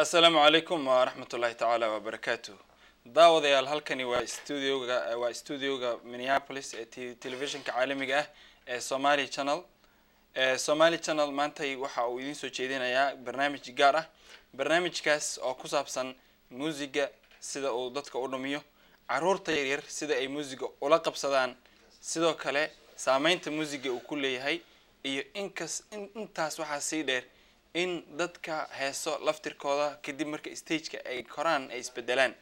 asalaamu calaykum waraxmatullaahi tacaala wabarakaatu daawadayaal halkani waa studioga waa studioga minneapolis ee t telefishinka caalamiga ah ee somaali channel somaali channel maantay waxa uu idiin soo jeedinayaa barnaamij gaar ah barnaamijkaas oo ku saabsan muusiga sida uu dadka u dhumiyo caruurta yaryar sida ay muusiga ula qabsadaan sidoo kale saameynta muusiga uu ku leeyahay iyo inkas intaas waxaa sii dheer in dadka heeso laftirkooda kadib marka stageka ay koraan ay isbedelaan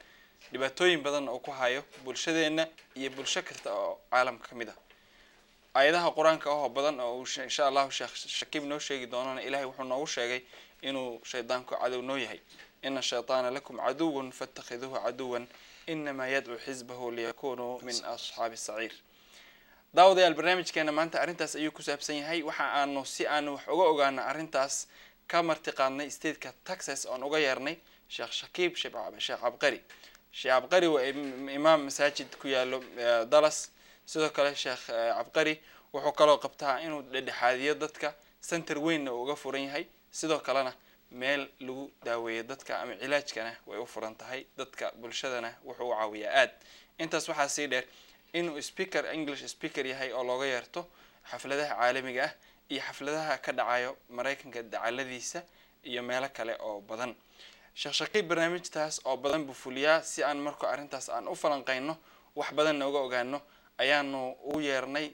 dhibaatooyin badan oo ku hayo bulshadeenna iyo bulsho kasta oo caalamka ka mid ah aayadaha qur-aanka ahoo badan oo uu insha allahu sheekh shakiib noo sheegi doonana ilaahay wuxuu noogu sheegay inuu shaydaanku cadow noo yahay ina shaytaana lakum caduwan fatakhiduuhu caduwan inamaa yadcuu xisbahu liyakunuu min asxaabi saciir daawadayaal barnaamijkeena maanta arrintaas ayuu ku saabsan yahay waxa aanu si aanu wax uga ogaana arrintaas ka marti qaadnay texas oan uga yeernay sheekh shakiib sheekh cabqari sheekh cabqari waa imaam masaajid ku yaallo e, dallas sidoo kale sheekh cabqari e, wuxuu kaloo qabtaa inuu dhedhexaadiyo dadka center weynna uu uga furan yahay sidoo kalena meel lagu daaweeyo dadka ama cilaajkana way u furan tahay dadka bulshadana wuxuu u caawiyaa aada intaas waxaa sii dheer inuu speaker english speaker yahay oo looga yeerto xafladaha caalamiga ah iyo xafladaha ka dhacayo maraykanka dacaladiisa iyo meelo kale oo badan shaqshaqiib barnaamijtaas oo badan buu fuliyaa si aan markoo arrintaas aan u falanqayno wax badan nooga ogaano ayaanu u yeernay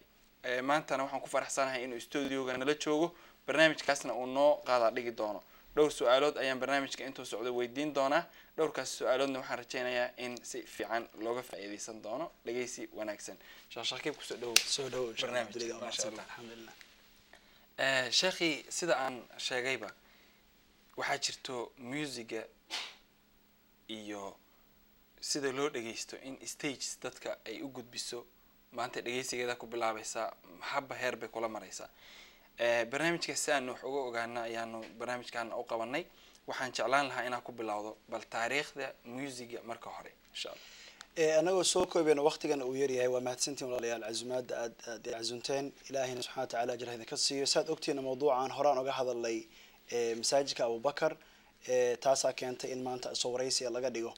maantana waxaan ku faraxsanahay inuu studioga nala joogo barnaamijkaasna uu noo qaadaa dhigi doono dhowr su-aalood ayaan barnaamijka intuu socdo weydiin doonaa dhowrkaas su-aaloodna waxaan rajaynayaa in si fiican looga faa-iideysan doono dhegeysi wanaagsan shaqshaqiib kusoo dhawowsoo dhawbarnaamij alxamdulilah Eh, sheekhi sida aan sheegayba waxaa jirto muusiga iyo sida loo dhegeysto in stages dadka ay u gudbiso maanta dhegeysigeeda ku bilaabaysaa haba heer bay kula maraysaa eh, barnaamijka si aanu wax uga ogaana ayaanu barnaamijkan u qabanay waxaan jeclaan lahaa inaa ku bilowdo bal taariikhda muusiga marka hore insha allah Eh, anagoo soo koobeyna waktigan uu yaryahay waa mahadsantiin walaalayaal casumaadda aad aad casunteen ilaahayna subxana watacala ajr ka siiyo saad ogtiina mawduucan horaan uga hadalnay eh, masaajidka abubakar eh, taasaa keentay in maanta soo waraysiga laga dhigo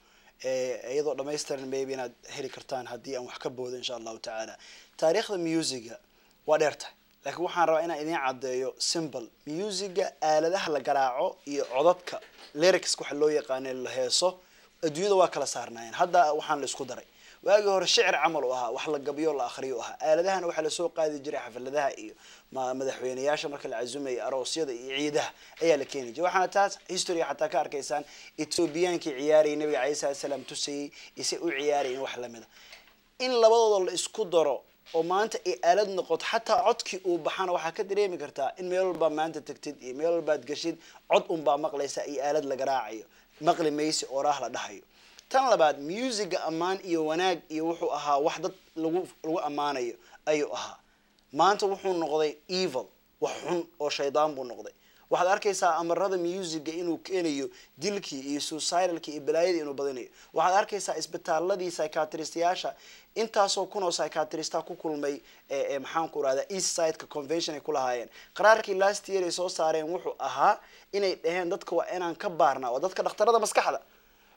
iyadoo dhamaystiran maybe inaad heli kartaan haddii aan wax ka boodo insha allahu tacaala taariikhda musiga waa dheertahay laakiin waxaan rabaa inaan idiin caddeeyo simbol musiga aaladaha la garaaco iyo codadka lerics waxa loo yaqaana la heeso adduunyada waa kala saarnaayeen hadda waxaan la isku daray waagii hore shicir camal u ahaa wax la gabyo la akhriyo ahaa aaladahana waxaa lasoo qaadi jiray xafladaha iyo madaxweyneyaasha marka la casumayo aroosyada iyo ciidaha ayaa la keeni jiray waxaana taas history xataa ka arkaysaan etoobiyaankii ciyaarayay nabiga calay salat salaam tusayey ise u ciyaarayeen wax lamida ah. in labadooda la isku daro oo maanta ay aalad noqoto xataa codkii uu baxana waxaa ka dareemi kartaa in meel walbaa maanta tagtid iyo meel walbaad gashid cod unbaa maqlaysa iyo aalad la garaacayo maqli mayse oraah la dhahayo tan labaad musiga ammaan iyo wanaag iyo wuxuu ahaa wax dad lagu lagu ammaanayo ayuu ahaa maanta wuxuu noqday evil wax xun oo shaydaan buu noqday waxaad arkaysaa amarada musiga inuu keenayo dilkii iyo suicidalki iyo balaayadii inuu badinayo waxaad arkaysaa isbitaaladii psychiatristayaasha intaasoo kun oo psychiatrista ku kulmay maxaanku irahda east sideka convention ay ku lahaayeen qaraarkii last year ay soo saareen wuxuu ahaa inay dhaheen dadka waa inaan ka baarnaa waa dadka dhakhtarada maskaxda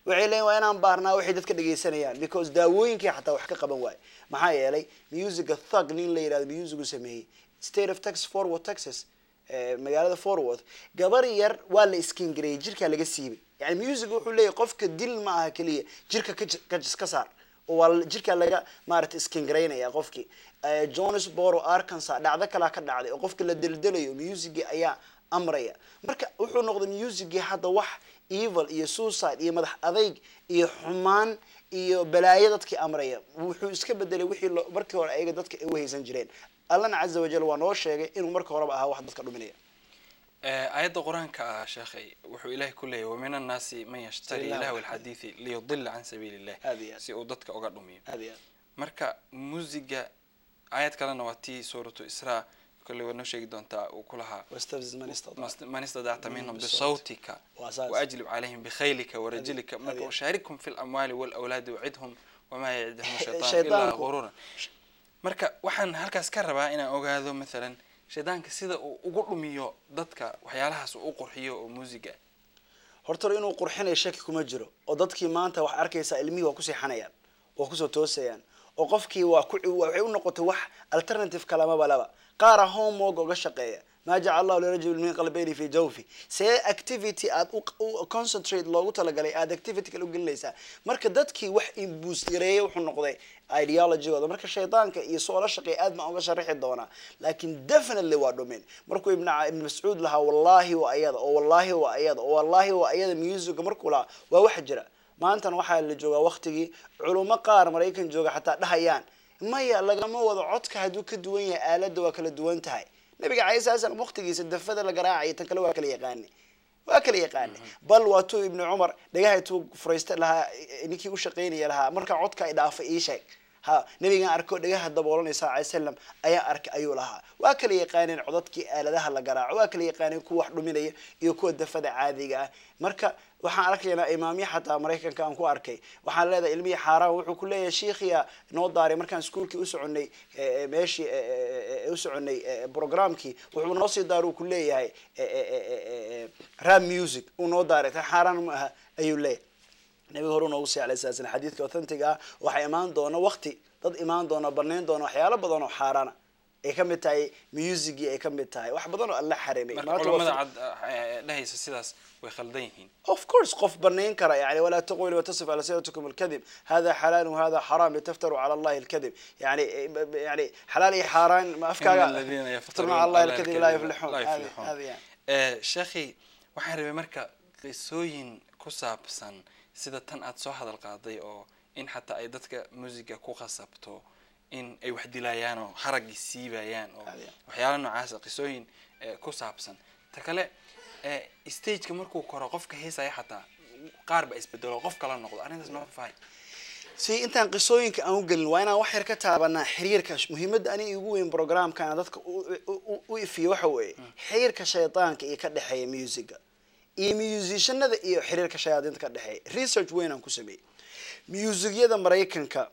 waxay leeyiin waa inaan baarnaa waxay dadka dhageysanayaan because daawooyinkii xataa wax ka qaban waaye maxaa yeelay musica thug nin la yidhahdo musicu sameeyey state of texas forward texas magaalada forward gabar yar waa la iskengareeyey jirkaa laga siibay yani music wuxuu leeyahy qofka dil ma aha keliya jirka ka saar oo waa jirkaa laga maarata iskengareynaya qofkii boro arkansa dhacdo kalaa ka dhacday oo qofka la deldelayo musicii ayaa amraya marka wuxuu noqday musicii hadda wax evil iyo suicide iyo madax adeyg iyo xumaan iyo balaayo dadkii amraya wuxuu iska bedelay wixii markii hore ayaga dadka u haysan jireen allana caza wajal waa noo sheegay inuu marka horeba ahaa wax dadka dhuminaya aayadda qur-aanka ah sheekhay wuxuu ilahay ku leeyahy wamin annaasi man yashtari lahw alxadiidi liyudila can sabiili illah si uu dadka uga dhumiyo marka musiga aayad kalena waa tii suuratu israa kole waad noo sheegi doontaa uu ku man istadacta mm, minhum bisawtika waajlib calayhim bikhaylika warajilika marka washaarikhum fi lamwaali walawlaadi wacidhum wamaa yacdihum shaytaan ilaa guruuran marka waxaan halkaas ka rabaa inaan ogaado mathalan shaydaanka sida uu ugu dhumiyo dadka waxyaalahaas uu u qurxiyo oo muusiga horta inuu qurxinayo shaki kuma jiro oo dadkii maanta wax arkaysaa ilmihii waa ku seexanayaan waa kusoo toosayaan oo qofkii waa ku waxay u noqotay wax alternative kale amaba laba qaara homework oga shaqeeya ma jacal allahu lirajuli min qalbeyni fi jawfi see activity aad u concentrate loogu talagalay aad activity kale ugelinaysaa marka dadkii wax imbuus yareeyay wuxuu noqday ideologygooda marka shaydaanka iyo su-oolo shaqey aad baan uga sharaxi doonaa laakiin definitely waa dhumin markuu ibn mascuud lahaa wallaahi waa ayada oo wallaahi waa iyada oo wallahi waa iyada musica markuu lahaa waa wax jira maantana waxaa la joogaa waqtigii culumo qaar maraykan jooga xataa dhahayaan maya lagama wado codka hadduu ka duwan yahay aaladda waa kala duwan tahay nabiga caysa asalam waktigiisa dafada la garaacay tan kale waa kala yaqaane waa kala yaqaane bal waa tu ibnu cumar dhagahay tuu furaysta lahaa ninkii u shaqaynaya lahaa markaa codka idhaafa ii sheeg ha nabigaan arko dhagaha daboolanaysa alay salam ayaa arkay ayuu lahaa waa kala yaqaaneen codadkii aaladaha la garaaco waa kala yaqaaneen kuwa wax dhuminaya iyo kuwa dafada caadiga ah marka waxaan arkaynaa imaamya xataa maraykanka aan ku arkay waxaan leedahay ilmihii xaaraan wuxuu ku leeyahay shiikhiya noo daaray markaan iskuolkii usoconay meeshii usoconay programkii wuxuu noo sii daaruu ku leeyahay ram music uu noo daaray ta xaaraan ma aha ayuu leeyahay nabiga hore noogu si alay sala slam xadiidka authentiga ah waxaa imaan doona wakti dad imaan doona banayn doona waxyaalo badan oo xaaraana ay ka mid tahay musicii ay ka mid tahay wax badan oo alla xarimay ah, eh, dhahaysa sidaas way khaldan yihiin of course qof banayn kara yani walaa taqulu watasif alsinatukum alkadib hada xalaal wahada xaram litaftaruu cala allahi alkadib yani eh, yani xalaal iyo xaaraan afkaaga allahi alkadib laa yuflixuun eh, sheekhi waxaan rabay marka qisooyin ku saabsan sida tan aada soo hadal qaaday oo in xataa ay dadka muusiga ku khasabto in ay wax dilaayaan oo haragii siibayaan oo waxyaala noocaasa qisooyin eh, ku saabsan ta kale eh, stageka markuu koro qofka heesaya xataa qaar ba isbedelo qof kala noqdo arrintaas noo fahay si intaan qisooyinka aan u gelin waa inaan wax yar ka taabanaa xiriirka muhiimadda aniga ugu weyn programkana dadka u ifiyo waxa weeye mm. xiriirka shaydaanka iyo ka dhexeeya musica iyo muusishanada iyo xiriirka shayaadiinta ka dhexeeya research weyn aan ku sameeyey muusigyada maraykanka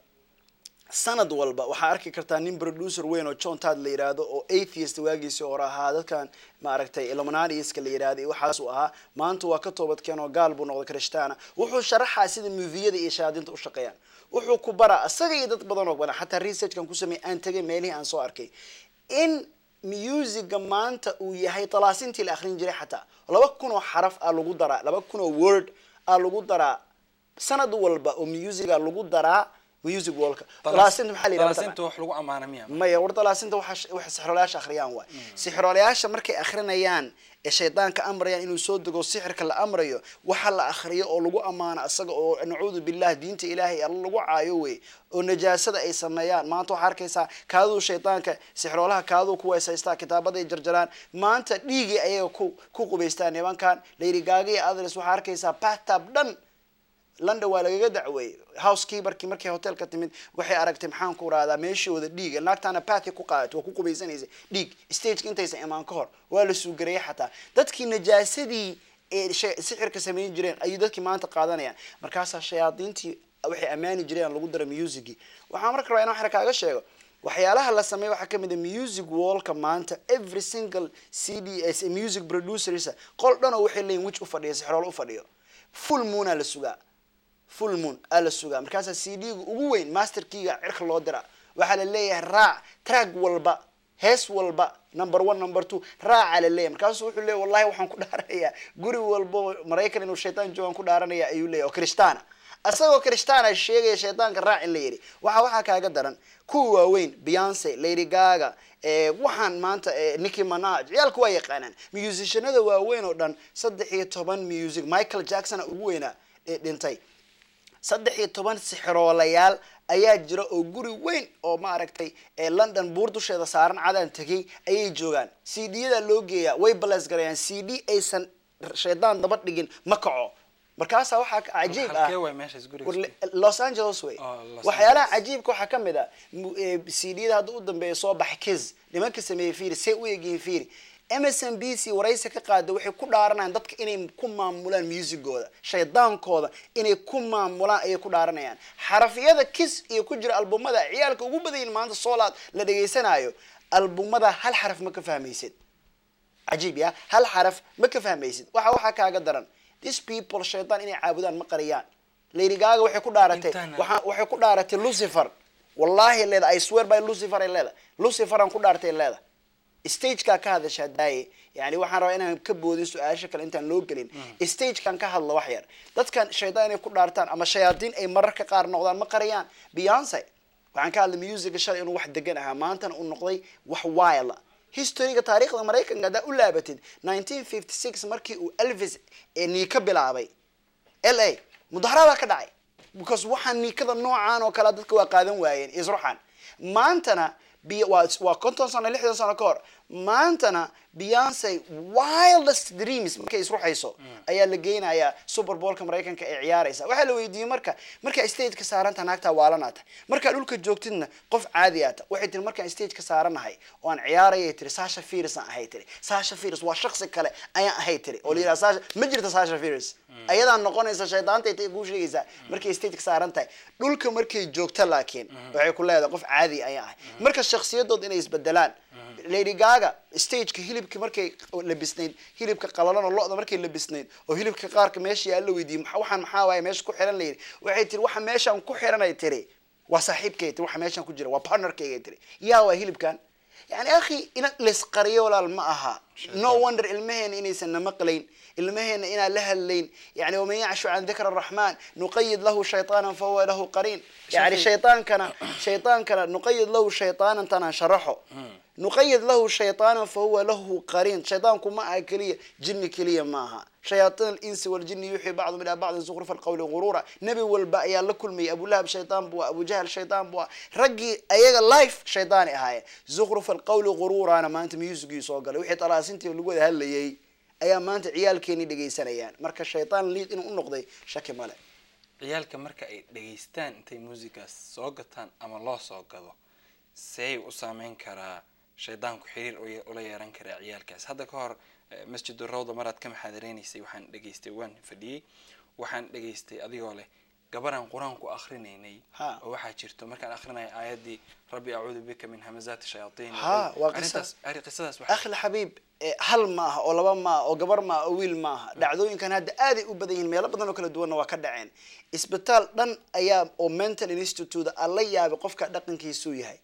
sanad walba waxaa arki kartaa nin producer weyn oo john tad la yidhaahdo oo atheist waagiisii hore ahaa dadkan maaragtay ilmananiska la yidhahda waxaas uu ahaa maanta waa ka toobad keen oo gaal buu noqday krishtaana wuxuu sharaxaa sida muufiyada iyo shayaadiinta u shaqeeyaan wuxuu ku baraa isaga iyo dad badan oo badan xataa researchkan ku sameeyey aan tegay meelihii aan soo arkay in musiga maanta uu yahay talaasintii la akrin jiray xataa laba kun oo xaraf a lagu daraa laba kun oo word a lagu daraa sanad walba oo musiga lagu daraa music walka talaasinta maxaa layidhahdaa wax lagu amaana miya maya war talaasinta waxa sixroolayaasha akhriyaan waay hmm. sixroolayaasha markay akhrinayaan ee shaydaanka amrayaan inuu soo dego sixirka la amrayo waxa la akhriyo oo lagu ammaano isaga oo nacuudu billah diinta ilaahay alla lagu caayo wey oo najaasada ay sameeyaan maanta waxaa arkaysaa kaaduu shaydaanka sixroolaha kaaduu ku weesaystaa kitaabaday jarjaraan maanta dhiigii ayaga ku ku qubaystaa nibankan layidhi gaagaiyo adres waxaa arkaysaa batab dhan london waa lagaga dacweeyey housekeeperkii markay hotelka timid waxay aragtay maxaan ku radaa meeshooda dhiiga naagtana bathi ku qaadat waa ku qubaysanaysa dhiig stageka intaysan imaan ka hor waa la suugareeyey xataa dadkii najaasadii ee sixirka samayn jireen ayay dadkii maanta qaadanayaan markaasaa shayaadiintii waxay ammaani jireen lagu daro musigi waxaa marka rabaa in waxna kaaga sheego waxyaalaha la sameey waxaa kamid a ah music wallka maanta every single c d eh, s music producers qol dhan oo waxay leeyiin wij u fadhiya sixrool u fadhiyo full moona la sugaa fulmoon aa la sugaa markaasaa c d gu ugu weyn master masterkiiga cirka loo diraa waxaa la leeyahay raac trag walba hees walba number one number two raaca la leeyahy markaasu wuxuu leeya wallahi waxaan ku dhaaranayaa guri walbo maraykan inuu shaytaan joogaan ku dhaaranaya ayuu leeyahy oo kristana asagoo kristana sheegaya shaytaanka raac in la yidhi waxa waxaa kaaga daran kuwa waaweyn beyonce lady gaga waxaan maanta niki manaj ciyaalku waa yaqaanaan musicianada waaweyn oo dhan saddex iyo toban music michael jackson ugu weynaa dhintay saddex iyo toban sixiroolayaal ayaa jira oo guri weyn oo maaragtay london buur dusheeda saaran cadaan tegay ayay joogaan c d yada loo geeya way balaas garayaan c d aysan shaydaan daba dhigin ma kaco markaasa waxaa cajiib ah los angeles wey oh, waxyaalaha cajiibka waxaa ka mid a ah, c d yada hadda u dambeeya soo baxa kes nimanka sameeyey fiiri say u egyihiin fiiri msm b c waraysi ka qaada waxay ku dhaaranayaan dadka inay ku maamulaan musigooda shaydaankooda inay ku maamulaan ayay ku dhaaranayaan xarafyada kis iyo ku jira albumada ciyaalka ugu badayin maanta soolaad la dhegaysanaayo albumada hal xaraf ma ka fahmaysid cajiib ya hal xaraf ma ka fahmaysid waxa waxaa kaaga daran this people shaydaan inay caabudaan ma qariyaan lady waxay ku dhaaratay waxay ku dhaaratay lucifer wallahi leeda i swear by lucifer ay leeda lucifer aan ku dhaartay leeda stagekaa ka hadashaa daaye yani waxaan rabaa inaan ka boodin su-aasha kale intaan loo gelin mm. stagekan ka hadla wax yar dadkan shaydaan inay ku dhaartaan ama shayaadiin ay mararka qaar noqdaan ma qariyaan beyonce waxaan ka hadlay musica shalay inuu wax degan ahaa maantana uu noqday wax wile historyga taariikhda maraykanka haddaa u laabatid nineteen fifty six markii uu elvis eh, niika bilaabay l a mudaharaadaa ka dhacay because waxaa niikada noocaan oo kalea dadka waa qaadan waayeen isruxan maantana وكنت سنة لحية سنة كور maantana beyonce wildest dreams markay isruxayso ayaa la geynayaa super boolka maraykanka ee ciyaaraysa waxaa la weydiiyey marka markaa stage ka saaranta naagtaa waalanaa markaa dhulka joogtidna qof caadi aa ta waxay tiri markaan stage ka saaranahay oo ciyaarayay tiri sasha virusaan ahay tiri sasha virus waa shaksi kale ayaan ahay tiri oo la sasha ma jirto sasha virus mm. ayadaa noqonaysa shaydaantay tay kuu sheegaysaa mm. markay stage ka dhulka markay joogto laakiin mm. waxay ku leedahay qof caadi ayaan ahay marka shaksiyadood inay isbedelaan lady gaga stageka hilibka markay labisnayd hilibka qalalan oo lo-da markay labisnayd oo hilibka qaarka meesha yaala weydiiyey waxaan maxaa waay meesha ku xihan layidhi waxay tiri waxa meeshaan ku xihanay tiri waa saaxiibkay tiri waxa meeshaan ku jira waa partnerkayga tiri yaa waa hilibkan yani akhi in laisqariyo walaal ma aha no wonder ilmaheena inaysan na maqlayn ilmaheena inaan la hadlayn yani waman yacshu can dikri araxmaan nuqayid lahu shayطaana fahuwa lahu qariin yani shayaankana shayaankana nuqayid lahu shayطaana tanaan sharaxo hmm nuqayid lahu shayaaana fahuwa lahu qariin shaydaanku ma aha keliya jini keliya maaha shayaain insi waljini yuuxii bacdum ilaa bacdin zukrufa alqawli guruura nebi walba ayaa la kulmayay abulahab shaydaan buu ah abujahl shaydaan buu ah raggii ayaga life shaydaani ahaayeen zukrufa alqawli guruurana maanta muusicgii soo galay wixii talaasintii lagu wada hadlayay ayaa maanta ciyaalkeeni dhegaysanayaan marka shaydaan liid inuu u noqday shaki male ciyaalka marka ay dhegaystaan intay muusigaas soo gataan ama loo soo gado seey u saameyn karaa shaydaanku xiriir ula yeeran karaa ciyaalkaas hadda ka hor eh, masjidu rawda maraad ka maxaadareneysay waxaan dhegeystay waan fadhiyey waxaan dhegaystay adigoo leh gabaraan qur-aanku akrinaynay oo waxaa jirto markaan akrinaya aayaddii rabbi acuudu bika min hamazaati shayaatiin akhli xabiib hal maaha oo laba maaha oo gabar maaha oo wiil maaha dhacdooyinkan hadda aaday u badan yihin meelo badan oo kala duwanna waa ka dhaceen isbitaal dhan ayaa oo mental institute alla yaabay qofka dhaqankiisuu yahay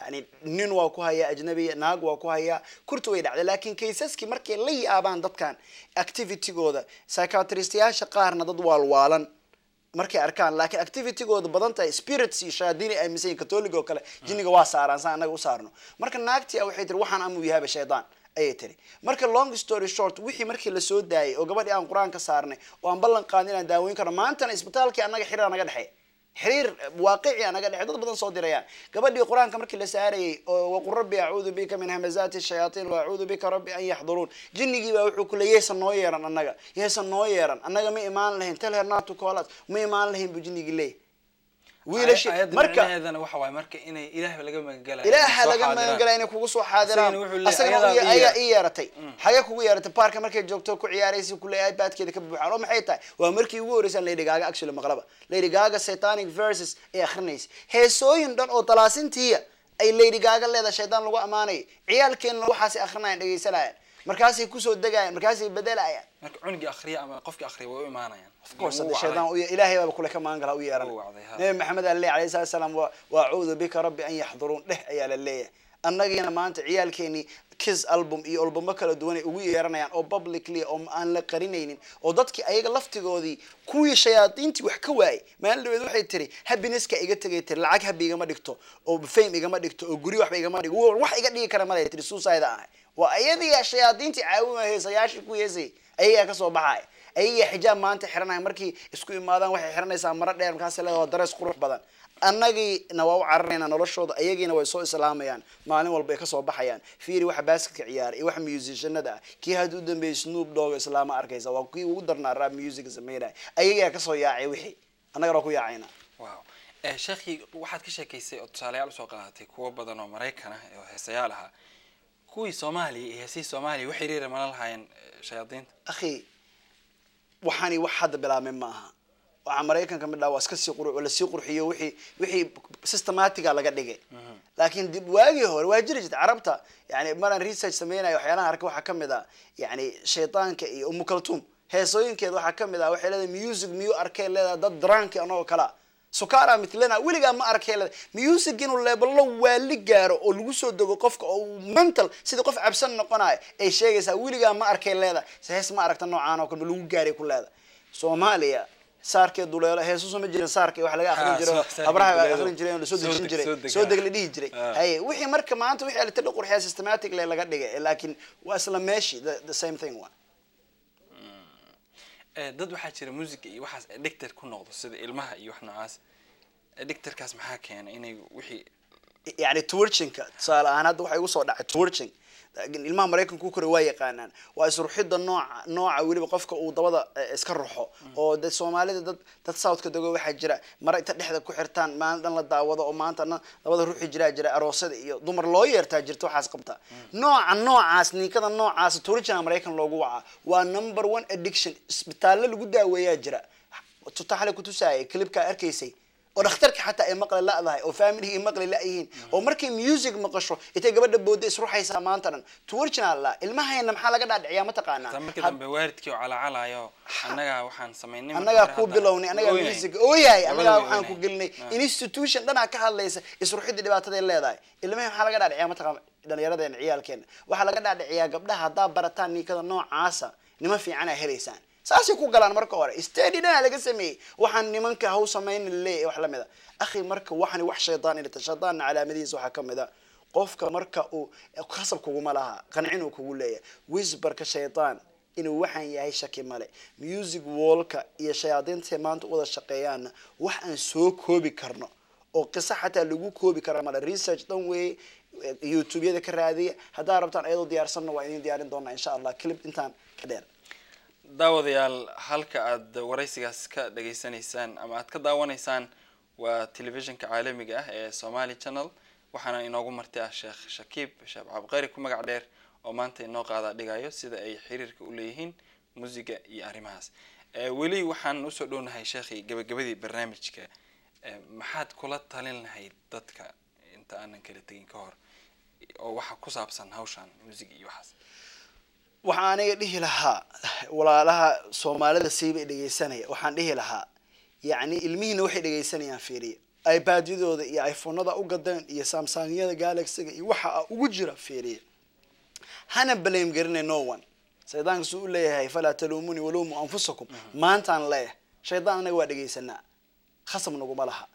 yani nin waa ku hayaa ajnabiya naag waa ku hayaa kurta way dhacda laakiin kaysaskii markay la yaabaan dadkan activitygooda psychiatristayaasha qaarna dad waalwaalan markay arkaan laakiin activitygooda badan tahay spirits iyo shayaadiina aaminsan yihin catolic oo kale jiniga waa saaraan saan annaga u saarno marka naagtii a ah waxay tiri waxaan amuyahaba yahaaba shaydaan ayay tiri marka long story short wixii markii lasoo daayay oo gabadhii aan qur-aan ka saarnay oo aan ballan qaadin inaan daaweyn karno maantana isbitaalkii annaga xira naga dhexeey xiriir waaqici anaga dhexdad badan soo dirayaan gabadhii qur-aanka markii la saarayay oo oh, waqul rabbi acuudu bika min hamazaati shayaatiin waacuudu bika rabbi an yaxduruun jinnigii baa wuxuu kule yeesan noo yeeran annaga yeesan noo yeeran annaga ma imaan lahayn talhernaatu colas ma imaan lahayn buu jinnigii leey wiilashilaaha laga magangalaya inay kugu soo xaadiraan asagana i mm. kugu yeeratay baarka markay joogto ku ciyaaraysa kule ipadkeeda ka buuxaan oo maxay tahay waa markii ugu horeysaan lady gaga actually maqlaba satanic verses ay akrinaysa heesooyin dhan oo dalaasintiiya ay lady gaga leedahay shaydaan lagu ammaanaya ciyaalkeenna waxaasay akrinayaan dhegaysanayaan markaasay kusoo degayaan markaasay bedelayaan marka cunugii akriya ama qofkii akriya way u imaanayaan ofcourse hadda shaydaan ilaahay baaba kule ka magan galaa u yeeran nabi maxamed ale alayhi salatu salaam wa acuudu bika rabbi an yaxduruun dheh ayaa la leeyahay annagiina maanta ciyaalkeenii kis album iyo albamo kala duwanay ugu yeeranayaan oo publicly oo aan la qarinaynin oo dadkii ayaga laftigoodii kuwii shayaadiintii wax ka waayay maalin dhaweed waxay tiri happiness iga tegay tiri lacag habi igama dhigto oo fame igama dhigto oo guri waxba igama dhig wax iga dhigi kara malay tiri suicide ahay waa ayadii shayaadiinti caawima heesayaashi ku heesay ayagaa kasoo baxay ayagaa xijaab maanta xiranay markii isku imaadaan waxay xiranaysaa maro dheer markaas leedaha darees qurux badan annagiina waa u cararaynaa noloshooda ayagiina way soo islaamayaan maalin walba ay kasoo baxayaan fiiri waxa baaskitka ciyaara iyo wax musicianada ah kii hadda u dambeeyey snoop dooga islaama arkaysa waa kii ugu darnaa raab musica sameynaya ayagaa kasoo yaacay wixii annagana ku yaacayna eh, sheekhi waxaad ka sheekaysay oo tusaalayaal usoo qaadatay kuwo badan oo maraykan ah oo heesayaal ahaa kuwii soomaaliya iyo heesihii soomaaliya wax xiriira mala lahaayeen eh, shayaadiinta akhi waxaani wax hadda bilaabmay ma aha waxaa maraykanka midhaa waa iska sii qurux lasii qurxiyo wixii wixii systematica laga dhigay mhm. laakiin dib waagii hore waa jiri jirta carabta yani maraan research sameynayo waxyaalaha arka waxaa mid ah yani shaytaanka iyo umukaltum heesooyinkeeda waxaa kamid ah waxay leedahay music miyu arkay leedahay dad drunki anagoo kalea sukara mitlana weligaa ma arag music inuu leebalo waali gaaro oo lagu soo dego qofka oo mental sida qof cabsan noqonayo ay sheegaysaa weligaa ma arkay leeda hees ma aragta noocaan oo kalema lagu gaaray ku leeda soomaaliya saarkee duleelo heesuso ma jirin saarka wax laga akrin ah, jiro abraha akrin jiray la soo dejin jiray soo deg ah. la dhihi jiray haye ah. wixii marka maanta wixii ala tadha qurxiya systematic le laga dhigay laakiin waa isla meeshii the same thing waa Eh, dad waxaa jira musica iyo waxaas addicted eh, ku noqdo sida ilmaha iyo wax noocaas addicterkaas eh, maxaa keena inay wixii yani twirchinka tusaale ahaan hadda waxaa igu soo dhacay twirching ilmaha maraykanku kore waa yaqaanaan waa isruxidda nooca nooca weliba qofka uu dabada eh, iska ruxo oo de soomaalida dad dad southka dego waxaa jira mara inta dhexda ku xirtaan maalin la daawado oo maantana dabada ruxi jiraa jira aroosada iyo dumar loo yeertaa jirta waxaas qabta nooca noocaas ninkada noocaas turijina maraykan loogu waca waa number one addiction isbitaallo lagu daaweeyaa jira tuta xalay kutusaaya clibkaa arkaysay oo dhakhtarka xataa ay maqli ladahay oo faamilihii maqli layihiin oo markay music maqasho intay gabadha booda isruxaysa maanta dhan tuwarjinala ilmahayna maxaa laga dhaadhiciyaa mataqaanaa markii dambe waalidkii oo ku bilownay annagaa music ooyahay annagaa waxaan ku gelinay ah. institution dhanaa ka hadlaysa isruxidda dhibaataday leedahay ilmahay maxaa laga dhaadhiciyaa mataqaana dhalinyaradeena ciyaalkeena waxaa laga dhaadhiciyaa gabdhaha haddaa barataan ninkada noocaasa nima fiicana helaysaan saasay ku galaan marka hore stadi dhanaa laga sameeyey waxaan nimanka haw samaynin le wax lamida akhi marka waxan wax shaydaan inta shaydaanna calaamadihiisa waxaa kamid a qofka marka uu khasab kuguma lahaa qancin uu kugu leeyahay wisbarka shaydaan inuu waxaan yahay shaki male music wallka iyo shayaadiintae maanta wada shaqeeyaanna wax aan soo koobi karno oo qiso xataa lagu koobi kara male research dhan weeye youtube ka raadiya haddaa rabtaan ayadoo diyaarsanna waa idin diyaarin doonaa insha allah clip intaan ka dheer daawadayaal halka aad wareysigaas ka dhageysanaysaan ama aad ka daawanaysaan waa telefishinka caalamiga ah ee somali channel waxaana inoogu marti ah sheekh shakiib sheekh cabqari ku magac dheer oo maanta inoo qaadaa dhigaayo sida ay xiriirka u leeyihiin musiga iyo arrimahaas weli waxaan usoo dhownahay sheekhi gabagabadii barnaamijka maxaad kula talin lahayd dadka inta aanan kala tegin ka hor oo waxa ku saabsan hawshaan muusiga iyo waxaas waxaa aniga dhihi lahaa walaalaha soomaalida siibay dhegeysanaya waxaan dhihi lahaa yacni ilmihiina waxay dhegeysanayaan fiiriya ibadyadooda iyo iphonada u gadeen iyo samsangyada galaxiga iyo waxa ugu jira fiiriya hana blame garina no one shaydaanka suu u leeyahay falaa talumuni walumu anfusakum maantaan leeh shaydaan anaga waa dhegeysanaa khasab naguma laha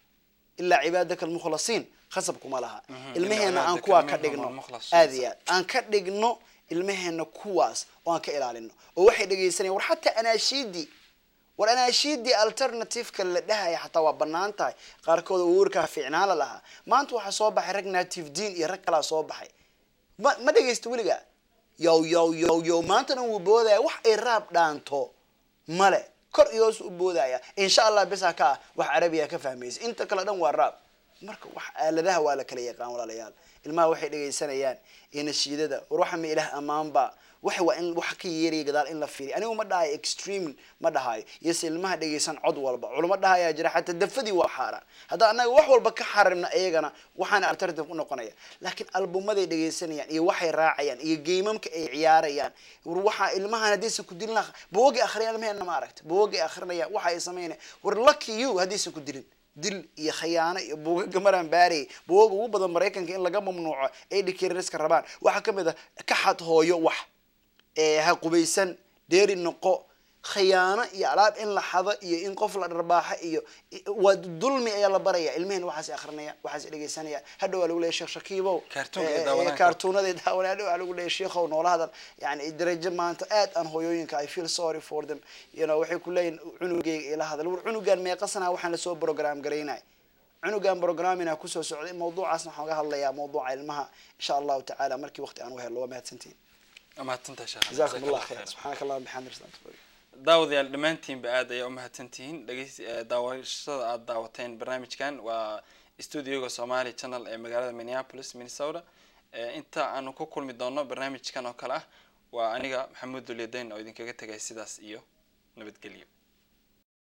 ilaa cibaadaka almukhlasiin khasab kuma laha mhm. ilmaheena aan kuwaa ka dhigno aad iyo aad aan ka dhigno ilmaheena kuwaas oo aan ka ilaalino oo waxay dhegeysanaya war xataa anaashiidii war anaashiidii alternativeka la dhahaya xataa waa banaan tahay qaarkood oo fiicnaala lahaa maanta waxaa soo baxay rag native dean iyo rag kalaa soo baxay ma ma dhegeysta weliga yow yow yow yow maantana wuu boodaya wax ay raab dhaanto male kor iyoos u boodaya insha allah bisaa ka ah wax carabiya ka fahmaysa inta kale dhan waa raab marka wax aaladaha waa la kala yaqaan walaalayaal ilmaha waxay dhegaysanayaan nashiidada war waxa ma ilaah amaanba waxa waa in wax ka yeeraya gadaal in la fiiriyo anigu ma dhahayo extreme ma dhahayo iyose ilmaha dhegaysan cod walba culamo dhahayaa jira xataa dafadii waa xaaraan haddaa annaga wax walba ka xarimna iyagana waxaana alternative ku noqonaya laakiin albumaday dhegaysanayaan iyo waxay raacayaan iyo geymamka ay ciyaarayaan war waxaa ilmahan haddaysan ku dilin buwagay akhriyaan ma aragta buwagay akhrinayaan waxa ay samaynayaan war lucky you haddaysan ku dilin dil iyo khayaano iyo buugaga maran baarey buugaga ugu badan maraykanka in laga mamnuuco ay dhikirriska rabaan waxaa kamid ah ka xad hooyo wax ha qubaysan dheeri noqo khiyaano iyo alaab in la xado iyo in qof la dharbaaxo iyo waa dulmi ayaa la baraya ilmaheen waxaas akrinaya waxaas dhegeysanaya hadha waa lagu leeya sheekh shakiibow kaartuunadii eh, eh, daawana hadha waa lagu leeya sheikhow noolahadan yani darajo maanta aad aan hooyooyinka i feel sorry for them you waxay ku leeyihin cunugeyga ila hadal war cunugan meeqasanaha waxaan lasoo program garaynay cunugan programina kusoo socday mawduucaasna waxaan uga hadlayaa mawduuca ilmaha insha allahu tacaala markii waqti aan u hello waa mahadsantiin mahadsantaha jazakum allah khair subxaanaka allahuma bixamdi daawadayaal dhammaantiinba aada ayaa umahadsantihiin daawashada aada daawateen barnaamijkan waa studioga somali channel ee magaalada minneapolis minnesota inta aanu ku kulmi doono barnaamijkan oo kale ah waa aniga maxamuud dulyadeyn oo idinkaga tegay sidaas iyo nabadgelyo